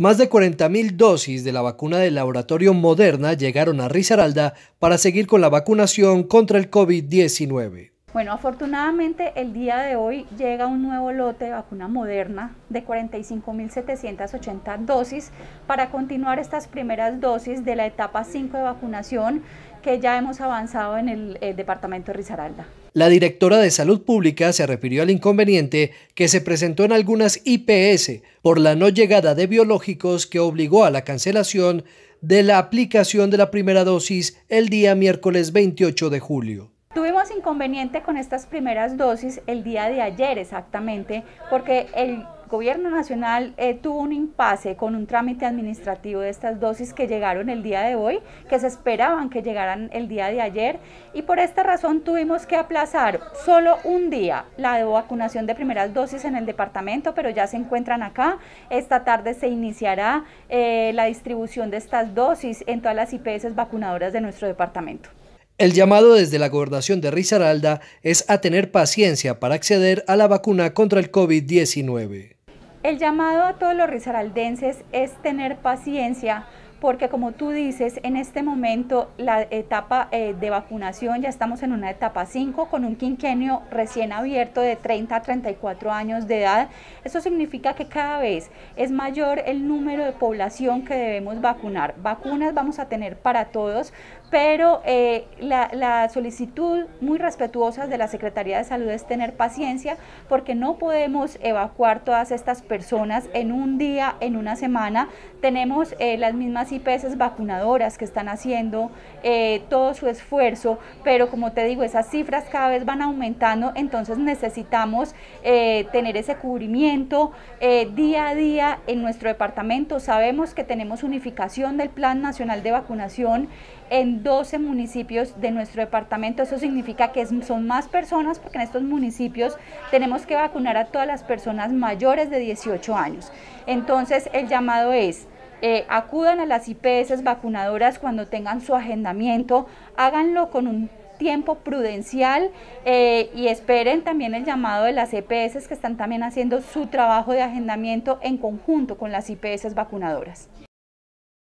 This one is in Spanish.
Más de 40.000 dosis de la vacuna del laboratorio Moderna llegaron a Risaralda para seguir con la vacunación contra el COVID-19. Bueno, afortunadamente el día de hoy llega un nuevo lote de vacuna moderna de 45.780 dosis para continuar estas primeras dosis de la etapa 5 de vacunación que ya hemos avanzado en el, eh, departamento de Risaralda. La directora de Salud Pública se refirió al inconveniente que se presentó en algunas IPS por la no llegada de biológicos que obligó a la cancelación de la aplicación de la primera dosis el día miércoles 28 de julio. Tuvimos inconveniente con estas primeras dosis el día de ayer exactamente, porque el gobierno nacional eh, tuvo un impasse con un trámite administrativo de estas dosis que llegaron el día de hoy, que se esperaban que llegaran el día de ayer, y por esta razón tuvimos que aplazar solo un día la vacunación de primeras dosis en el departamento, pero ya se encuentran acá. Esta tarde se iniciará eh, la distribución de estas dosis en todas las IPS vacunadoras de nuestro departamento. El llamado desde la gobernación de Risaralda es a tener paciencia para acceder a la vacuna contra el COVID-19. El llamado a todos los risaraldenses es tener paciencia porque como tú dices, en este momento la etapa eh, de vacunación ya estamos en una etapa 5 con un quinquenio recién abierto de 30 a 34 años de edad. Eso significa que cada vez es mayor el número de población que debemos vacunar. Vacunas vamos a tener para todos, pero eh, la, solicitud muy respetuosa de la Secretaría de Salud es tener paciencia porque no podemos evacuar todas estas personas en un día, en una semana. Tenemos eh, las mismas y peces vacunadoras que están haciendo eh, todo su esfuerzo, pero como te digo, esas cifras cada vez van aumentando, entonces necesitamos eh, tener ese cubrimiento eh, día a día en nuestro departamento. Sabemos que tenemos unificación del Plan Nacional de Vacunación en 12 municipios de nuestro departamento. Eso significa que son más personas porque en estos municipios tenemos que vacunar a todas las personas mayores de 18 años. Entonces el llamado es eh, acudan a las IPS vacunadoras cuando tengan su agendamiento, háganlo con un tiempo prudencial eh, y esperen también el llamado de las EPS que están también haciendo su trabajo de agendamiento en conjunto con las IPS vacunadoras.